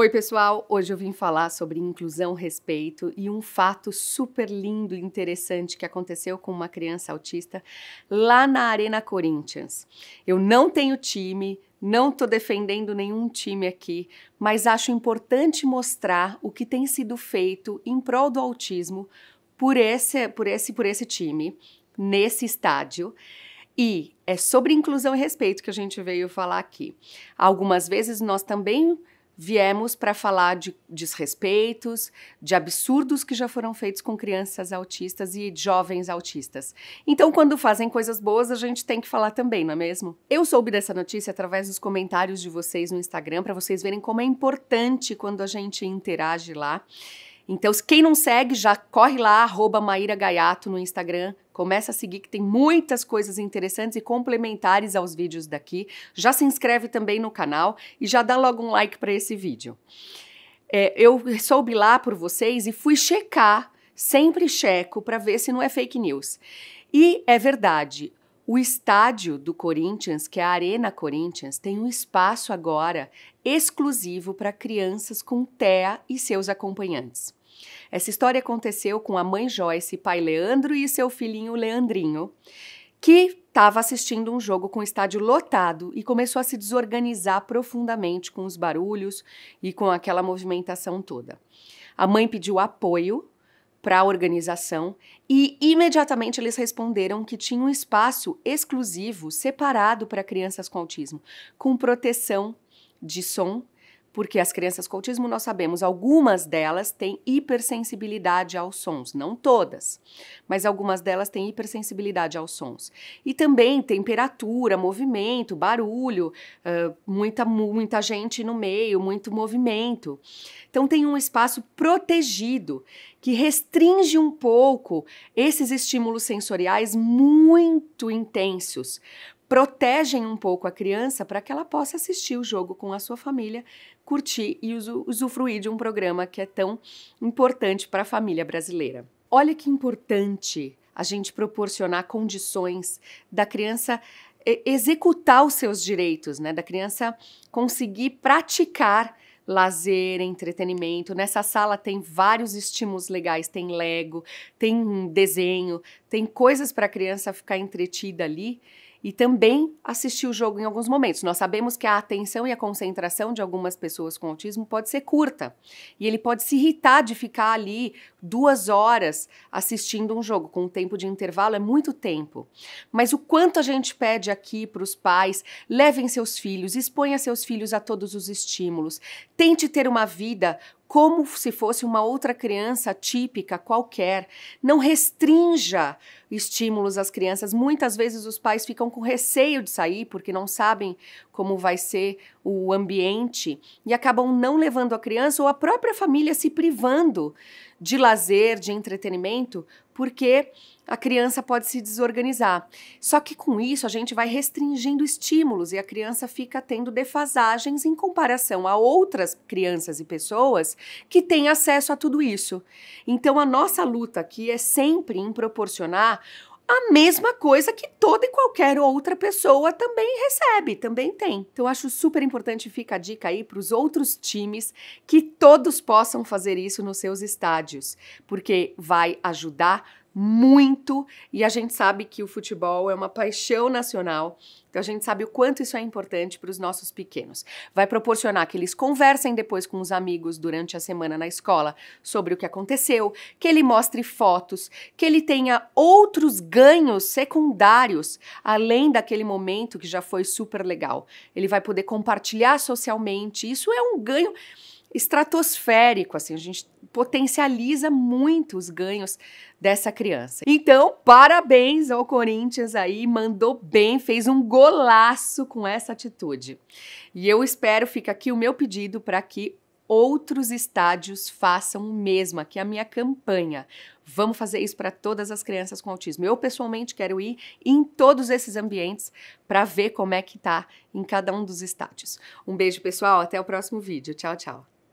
Oi, pessoal! Hoje eu vim falar sobre inclusão, respeito e um fato super lindo e interessante que aconteceu com uma criança autista lá na Arena Corinthians. Eu não tenho time, não estou defendendo nenhum time aqui, mas acho importante mostrar o que tem sido feito em prol do autismo por esse, por esse, por esse time, nesse estádio. E é sobre inclusão e respeito que a gente veio falar aqui. Algumas vezes nós também viemos para falar de desrespeitos, de absurdos que já foram feitos com crianças autistas e jovens autistas. Então, quando fazem coisas boas, a gente tem que falar também, não é mesmo? Eu soube dessa notícia através dos comentários de vocês no Instagram, para vocês verem como é importante quando a gente interage lá. Então, quem não segue, já corre lá, arroba Maíra Gaiato no Instagram, Começa a seguir que tem muitas coisas interessantes e complementares aos vídeos daqui. Já se inscreve também no canal e já dá logo um like para esse vídeo. É, eu soube lá por vocês e fui checar, sempre checo, para ver se não é fake news. E é verdade, o estádio do Corinthians, que é a Arena Corinthians, tem um espaço agora exclusivo para crianças com TEA e seus acompanhantes. Essa história aconteceu com a mãe Joyce, pai Leandro e seu filhinho Leandrinho, que estava assistindo um jogo com o estádio lotado e começou a se desorganizar profundamente com os barulhos e com aquela movimentação toda. A mãe pediu apoio para a organização e imediatamente eles responderam que tinha um espaço exclusivo separado para crianças com autismo, com proteção de som porque as crianças com autismo, nós sabemos, algumas delas têm hipersensibilidade aos sons, não todas, mas algumas delas têm hipersensibilidade aos sons. E também temperatura, movimento, barulho, uh, muita, muita gente no meio, muito movimento. Então tem um espaço protegido que restringe um pouco esses estímulos sensoriais muito intensos, protegem um pouco a criança para que ela possa assistir o jogo com a sua família, curtir e usufruir de um programa que é tão importante para a família brasileira. Olha que importante a gente proporcionar condições da criança executar os seus direitos, né? Da criança conseguir praticar lazer, entretenimento. Nessa sala tem vários estímulos legais, tem Lego, tem desenho, tem coisas para a criança ficar entretida ali e também assistir o jogo em alguns momentos. Nós sabemos que a atenção e a concentração de algumas pessoas com autismo pode ser curta e ele pode se irritar de ficar ali duas horas assistindo um jogo com um tempo de intervalo é muito tempo. Mas o quanto a gente pede aqui para os pais, levem seus filhos, exponha seus filhos a todos os estímulos, tente ter uma vida como se fosse uma outra criança típica qualquer. Não restrinja estímulos às crianças. Muitas vezes os pais ficam com receio de sair porque não sabem como vai ser o ambiente e acabam não levando a criança ou a própria família se privando de lazer, de entretenimento, porque a criança pode se desorganizar. Só que com isso a gente vai restringindo estímulos e a criança fica tendo defasagens em comparação a outras crianças e pessoas que têm acesso a tudo isso. Então a nossa luta aqui é sempre em proporcionar a mesma coisa que toda e qualquer outra pessoa também recebe, também tem. Então acho super importante fica a dica aí para os outros times que todos possam fazer isso nos seus estádios, porque vai ajudar muito e a gente sabe que o futebol é uma paixão nacional. Então a gente sabe o quanto isso é importante para os nossos pequenos. Vai proporcionar que eles conversem depois com os amigos durante a semana na escola sobre o que aconteceu, que ele mostre fotos, que ele tenha outros ganhos secundários além daquele momento que já foi super legal. Ele vai poder compartilhar socialmente. Isso é um ganho estratosférico, assim, a gente potencializa muito os ganhos dessa criança. Então, parabéns ao Corinthians aí, mandou bem, fez um golaço com essa atitude. E eu espero, fica aqui o meu pedido para que outros estádios façam o mesmo, aqui é a minha campanha. Vamos fazer isso para todas as crianças com autismo. Eu pessoalmente quero ir em todos esses ambientes para ver como é que tá em cada um dos estádios. Um beijo, pessoal, até o próximo vídeo. Tchau, tchau.